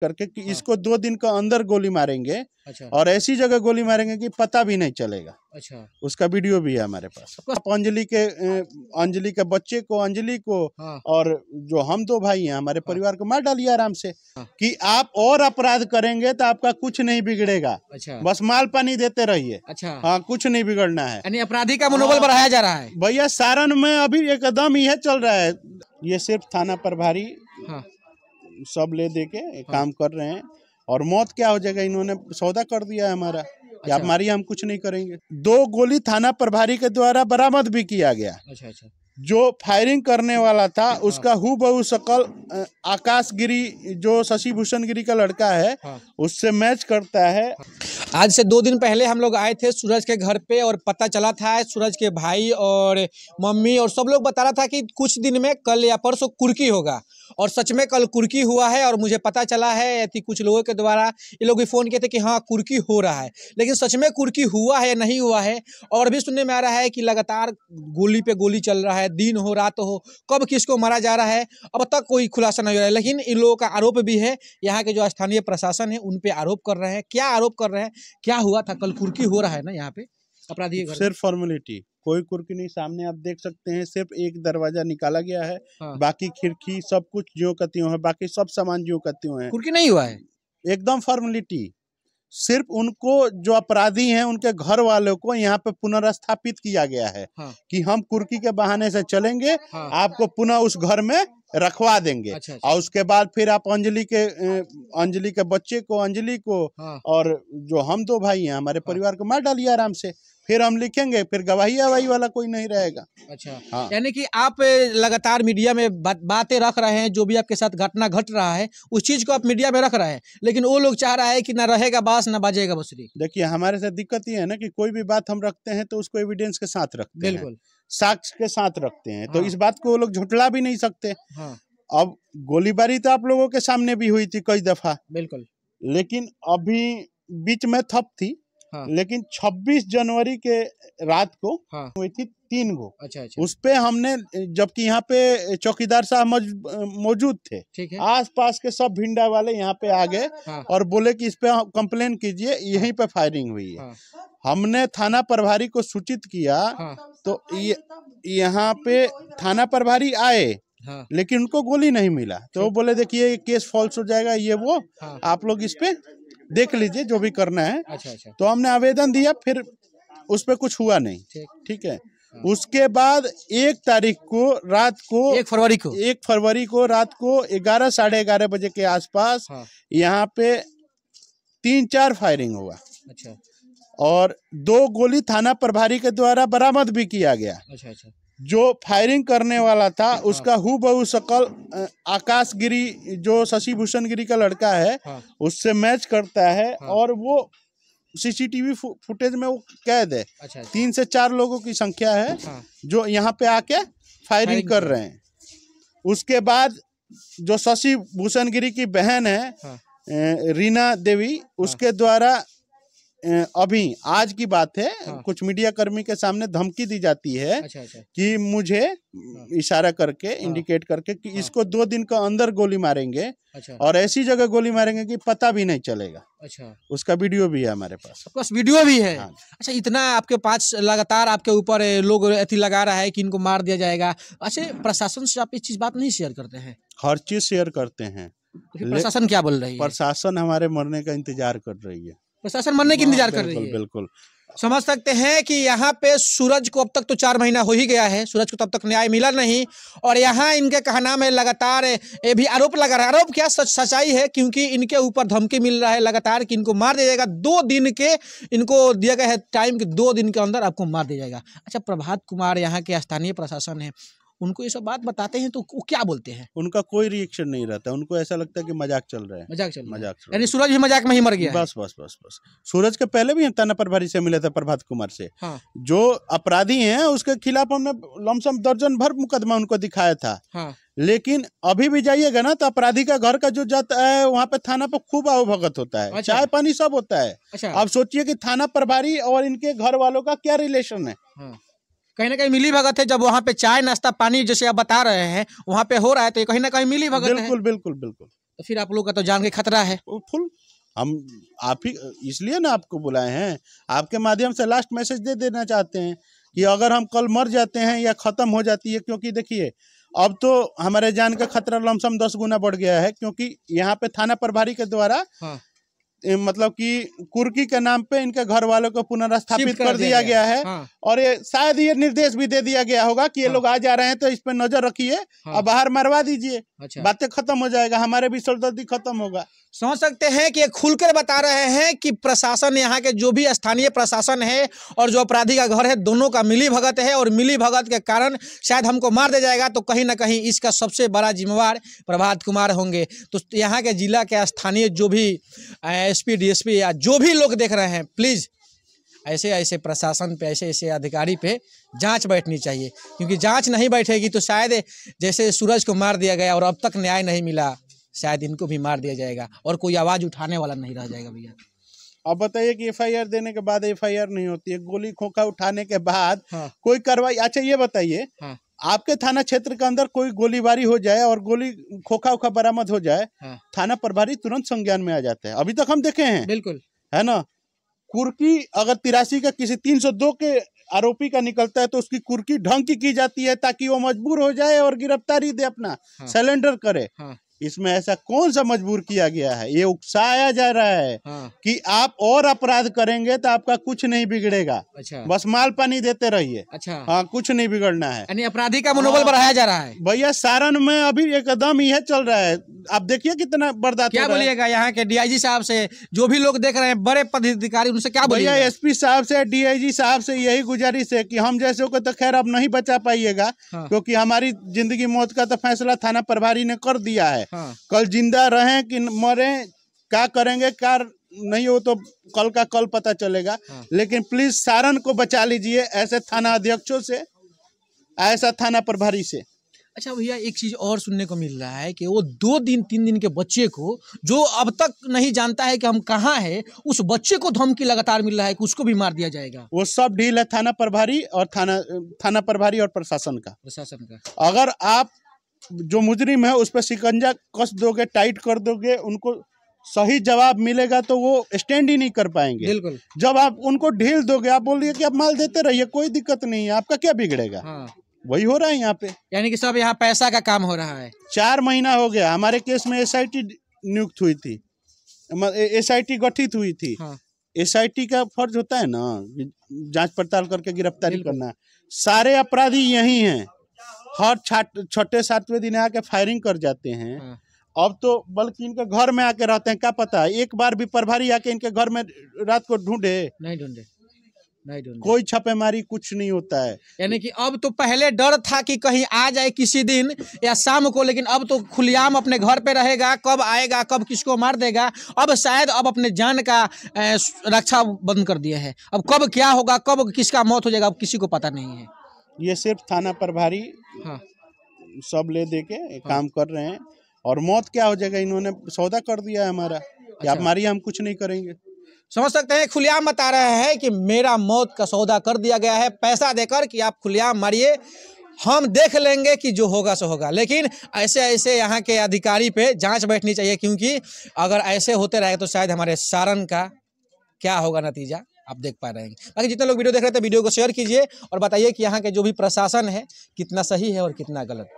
करके कि हाँ। इसको दो दिन का अंदर गोली मारेंगे अच्छा। और ऐसी जगह गोली मारेंगे कि पता भी नहीं चलेगा अच्छा उसका वीडियो भी है हमारे पास अंजलि के अंजलि के बच्चे को अंजलि को हाँ। और जो हम दो भाई हैं हमारे हाँ। परिवार को मार डालिए आराम से हाँ। कि आप और अपराध करेंगे तो आपका कुछ नहीं बिगड़ेगा अच्छा बस माल पानी देते रहिए अच्छा हाँ कुछ नहीं बिगड़ना है यानी अपराधी का मनोबल हाँ। बढ़ाया जा रहा है भैया सारण में अभी एकदम यह चल रहा है ये सिर्फ थाना प्रभारी सब ले दे के हाँ। काम कर रहे हैं और मौत क्या हो जाएगा इन्होंने सौदा कर दिया है हमारा अच्छा। हमारी हम कुछ नहीं करेंगे दो गोली थाना प्रभारी के द्वारा बरामद भी किया गया अच्छा अच्छा जो फायरिंग करने वाला था हाँ। उसका हु बहु सकल आकाश गिरी जो शशि भूषण गिरी का लड़का है हाँ। उससे मैच करता है हाँ। आज से दो दिन पहले हम लोग आए थे सूरज के घर पे और पता चला था सूरज के भाई और मम्मी और सब लोग बता रहा था कि कुछ दिन में कल या परसों कुर्की होगा और सच में कल कुर्की हुआ है और मुझे पता चला है कि कुछ लोगों के द्वारा ये लोग भी फ़ोन किए थे कि हाँ कुर्की हो रहा है लेकिन सच में कुर्की हुआ है या नहीं हुआ है और भी सुनने में आ रहा है कि लगातार गोली पे गोली चल रहा है है दिन हो रात हो कब किसको मारा जा रहा है अब तक कोई खुलासा नहीं हो रहा है लेकिन इन लोगों का आरोप भी है यहाँ के जो स्थानीय प्रशासन है उन पर आरोप कर रहे हैं क्या आरोप कर रहे हैं क्या हुआ था कल कुर्की हो रहा है ना यहाँ पे अपराधी सिर्फ फॉर्मेलिटी कोई कुर्की नहीं सामने आप देख सकते हैं सिर्फ एक दरवाजा निकाला गया है हाँ। बाकी खिड़की सब कुछ ज्यो का त्यों है बाकी सब सामान ज्यो का त्यों है कुर्की नहीं हुआ है एकदम फॉर्मेलिटी सिर्फ उनको जो अपराधी हैं उनके घर वालों को यहाँ पे पुनर्स्थापित किया गया है हाँ। कि हम कुर्की के बहाने से चलेंगे हाँ। आपको पुनः उस घर में रखवा देंगे अच्छा, अच्छा। और उसके बाद फिर आप अंजलि के अंजलि के बच्चे को अंजलि को हाँ। और जो हम दो भाई हैं हमारे हाँ। परिवार को मार डालिए आराम से फिर हम लिखेंगे फिर गवाही अवाही वाला कोई नहीं रहेगा अच्छा हाँ यानी कि आप लगातार मीडिया में बातें रख रहे हैं जो भी आपके साथ घटना घट रहा है उस चीज को आप मीडिया में रख रहे हैं लेकिन वो लोग चाह रहा है कि ना रहेगा बास ना बजेगा बसरी देखिए हमारे साथ दिक्कत ये है ना कि कोई भी बात हम रखते हैं तो उसको एविडेंस के साथ रखते हैं बिल्कुल साक्ष के साथ रखते हैं तो हाँ। इस बात को वो लोग झुटला भी नहीं सकते हाँ। अब गोलीबारी तो आप लोगों के सामने भी हुई थी कई दफा बिल्कुल लेकिन अभी बीच में थप थी हाँ। लेकिन 26 जनवरी के रात को हाँ। हुई थी तीन गो अच्छा, अच्छा। उस पे हमने जबकि यहाँ पे चौकीदार साहब मौजूद थे आस पास के सब भिंडा वाले यहाँ पे आ गए हाँ। और बोले कि इस पे कंप्लेन कीजिए यहीं पे फायरिंग हुई है हाँ। हमने थाना प्रभारी को सूचित किया हाँ। तो यहाँ पे थाना प्रभारी आए हाँ। लेकिन उनको गोली नहीं मिला तो वो बोले देखिए केस फॉल्स हो जाएगा ये वो हाँ। आप लोग इस पे देख लीजिए जो भी करना है अच्छा अच्छा तो हमने आवेदन दिया फिर उस पर कुछ हुआ नहीं ठीक है हाँ। उसके बाद एक तारीख को रात को एक फरवरी को एक फरवरी को रात को ग्यारह साढ़े ग्यारह बजे के आसपास हाँ। यहाँ पे तीन चार फायरिंग हुआ अच्छा और दो गोली थाना प्रभारी के द्वारा बरामद भी किया गया अच्छा अच्छा जो फायरिंग करने वाला था हाँ। उसका हु बहु सकल आकाश गिरी जो शशि भूषण गिरी का लड़का है हाँ। उससे मैच करता है हाँ। और वो सीसीटीवी फुटेज में वो कैद है अच्छा, अच्छा। तीन से चार लोगों की संख्या है हाँ। जो यहाँ पे आके फायरिंग कर रहे हैं उसके बाद जो शशि भूषण गिरी की बहन है हाँ। रीना देवी हाँ। उसके द्वारा अभी आज की बात है हाँ। कुछ मीडिया कर्मी के सामने धमकी दी जाती है अच्छा, अच्छा। कि मुझे हाँ। इशारा करके हाँ। इंडिकेट करके कि हाँ। इसको दो दिन का अंदर गोली मारेंगे अच्छा। और ऐसी जगह गोली मारेंगे कि पता भी नहीं चलेगा अच्छा उसका वीडियो भी है हमारे पास पास वीडियो भी है हाँ। अच्छा इतना आपके पास लगातार आपके ऊपर लोग अति लगा रहा है की इनको मार दिया जाएगा अच्छा प्रशासन से आप इस चीज बात नहीं शेयर करते हैं हर चीज शेयर करते हैं प्रशासन क्या बोल रही है प्रशासन हमारे मरने का इंतजार कर रही है प्रशासन मरने की इंतजार हाँ, कर रही है बिल्कुल समझ सकते हैं कि यहाँ पे सूरज को अब तक तो चार महीना हो ही गया है सूरज को तब तो तक न्याय मिला नहीं और यहाँ इनके कहना में लगातार ये भी आरोप लगा रहा है आरोप क्या सच सच्चाई है क्योंकि इनके ऊपर धमकी मिल रहा है लगातार कि इनको मार दिया जाएगा दो दिन के इनको दिया गया है टाइम कि दो दिन के अंदर आपको मार दिया जाएगा अच्छा प्रभात कुमार यहाँ के स्थानीय प्रशासन है उनको ये सब बात बताते हैं तो वो क्या बोलते हैं उनका कोई रिएक्शन नहीं रहता उनको ऐसा लगता है कि मजाक चल रहा है मजाक चल मजाक यानी सूरज भी मजाक में ही मर गया बस बस बस बस सूरज के पहले भी तना प्रभारी से मिले थे प्रभात कुमार से हाँ। जो अपराधी हैं उसके खिलाफ हमने लमसम दर्जन भर मुकदमा उनको दिखाया था हाँ। लेकिन अभी भी जाइएगा ना तो अपराधी का घर का जो जाता है वहाँ पे थाना पे खूब अवभगत होता है अच्छा। चाय पानी सब होता है अच्छा। आप सोचिए कि थाना प्रभारी और इनके घर वालों का क्या रिलेशन है हाँ। कहीं ना कहीं मिली भगत है जब वहाँ पे चाय नाश्ता पानी जैसे आप बता रहे हैं वहाँ पे हो रहा है तो कहीं ना कहीं मिली भगत बिल्कुल बिल्कुल बिल्कुल तो फिर आप लोग का तो जान के खतरा है फुल हम आप ही इसलिए ना आपको बुलाए हैं आपके माध्यम से लास्ट मैसेज दे देना चाहते हैं कि अगर हम कल मर जाते हैं या ख़त्म हो जाती है क्योंकि देखिए अब तो हमारे जान का खतरा लमसम दस गुना बढ़ गया है क्योंकि यहाँ पे थाना प्रभारी के द्वारा हाँ। मतलब कि कुर्की के नाम पे इनके घर वालों को पुनर्स्थापित कर दिया गया, गया है हाँ। और ये शायद ये निर्देश भी दे दिया गया होगा कि ये हाँ। लोग आ जा रहे हैं तो इस पर नजर रखिए हाँ। और बाहर मरवा दीजिए अच्छा। बातें खत्म हो जाएगा हमारे भी सरदर्दी खत्म होगा समझ सकते हैं कि ये खुलकर बता रहे हैं कि प्रशासन यहाँ के जो भी स्थानीय प्रशासन है और जो अपराधी का घर है दोनों का मिली भगत है और मिली भगत के कारण शायद हमको मार दिया जाएगा तो कहीं ना कहीं इसका सबसे बड़ा जिम्मेवार प्रभात कुमार होंगे तो यहाँ के जिला के स्थानीय जो भी एस पी या जो भी लोग देख रहे हैं प्लीज़ ऐसे ऐसे प्रशासन पे ऐसे ऐसे अधिकारी पे जांच बैठनी चाहिए क्योंकि जांच नहीं बैठेगी तो शायद जैसे सूरज को मार दिया गया और अब तक न्याय नहीं मिला शायद इनको भी मार दिया जाएगा और कोई आवाज़ उठाने वाला नहीं रह जाएगा भैया अब बताइए कि एफ देने के बाद एफ नहीं होती है गोली खोखा उठाने के बाद हाँ। कोई कार्रवाई अच्छा ये बताइए हाँ। आपके थाना क्षेत्र के अंदर कोई गोलीबारी हो जाए और गोली खोखा उखा बरामद हो जाए हाँ। थाना प्रभारी तुरंत संज्ञान में आ जाते हैं अभी तक हम देखे हैं बिल्कुल है ना कुर्की अगर तिरासी का किसी 302 के आरोपी का निकलता है तो उसकी कुर्की ढंग की की जाती है ताकि वो मजबूर हो जाए और गिरफ्तारी दे अपना हाँ। सिलेंडर करे हाँ। इसमें ऐसा कौन सा मजबूर किया गया है ये उकसाया जा रहा है हाँ। कि आप और अपराध करेंगे तो आपका कुछ नहीं बिगड़ेगा अच्छा। बस माल पानी देते रहिए अच्छा। हाँ कुछ नहीं बिगड़ना है अपराधी का मनोबल हाँ। बढ़ाया जा रहा है भैया सारण में अभी एकदम यह चल रहा है आप देखिए कितना बर्दाश्त क्या बोलिएगा यहाँ के डीआईजी साहब से जो भी लोग देख रहे हैं बड़े पदाधिकारी उनसे क्या बोलिए एसपी साहब से डीआईजी साहब से यही गुजारिश है कि हम जैसे को तो खैर अब नहीं बचा पाइएगा हाँ। क्योंकि हमारी जिंदगी मौत का तो फैसला थाना प्रभारी ने कर दिया है हाँ। कल जिंदा रहे कि मरे क्या करेंगे क्या नहीं हो तो कल का कल पता चलेगा हाँ। लेकिन प्लीज सारण को बचा लीजिए ऐसे थाना अध्यक्षों से ऐसा थाना प्रभारी से अच्छा भैया एक चीज और सुनने को मिल रहा है कि वो दो दिन तीन दिन के बच्चे को जो अब तक नहीं जानता है कि हम कहाँ है उस बच्चे को धमकी लगातार मिल रहा है कि उसको भी मार दिया जाएगा वो सब ढील है थाना प्रभारी और थाना थाना प्रभारी और प्रशासन का प्रशासन का अगर आप जो मुजरिम है उस पर शिकंजा कस दोगे टाइट कर दोगे उनको सही जवाब मिलेगा तो वो स्टैंड ही नहीं कर पाएंगे बिल्कुल जब आप उनको ढील दोगे आप बोलिए कि आप माल देते रहिए कोई दिक्कत नहीं है आपका क्या बिगड़ेगा हाँ। वही हो रहा है यहाँ पे यानी कि सब यहाँ पैसा का काम हो रहा है चार महीना हो गया हमारे केस में एस नियुक्त हुई थी एस गठित हुई थी एस हाँ। एस का फर्ज होता है ना जांच पड़ताल करके गिरफ्तारी करना सारे अपराधी यही हैं हर छठे सातवें दिन आके फायरिंग कर जाते हैं हाँ। अब तो बल्कि इनके घर में आके रहते हैं क्या पता एक बार भी प्रभारी आके इनके घर में रात को ढूंढे नहीं ढूंढे कोई छापेमारी कुछ नहीं होता है यानी कि अब तो पहले डर था कि कहीं आ जाए किसी दिन या शाम को लेकिन अब तो खुलेआम अपने घर पे रहेगा कब आएगा कब किसको मार देगा अब शायद अब अपने जान का रक्षा बंद कर दिया है अब कब क्या होगा कब किसका मौत हो जाएगा अब किसी को पता नहीं है ये सिर्फ थाना प्रभारी हाँ सब ले दे के हाँ। काम कर रहे हैं और मौत क्या हो जाएगा इन्होंने सौदा कर दिया है हमारा अच्छा। कि आप अच्छा। मारिए हम कुछ नहीं करेंगे समझ सकते हैं खुलेआम बता रहा है कि मेरा मौत का सौदा कर दिया गया है पैसा देकर कि आप खुलेआम मारिए हम देख लेंगे कि जो होगा सो होगा लेकिन ऐसे ऐसे यहाँ के अधिकारी पे जांच बैठनी चाहिए क्योंकि अगर ऐसे होते रहे तो शायद हमारे सारण का क्या होगा नतीजा आप देख पा रहे हैं बाकी जितने लोग वीडियो देख रहे थे वीडियो को शेयर कीजिए और बताइए कि यहाँ के जो भी प्रशासन है कितना सही है और कितना गलत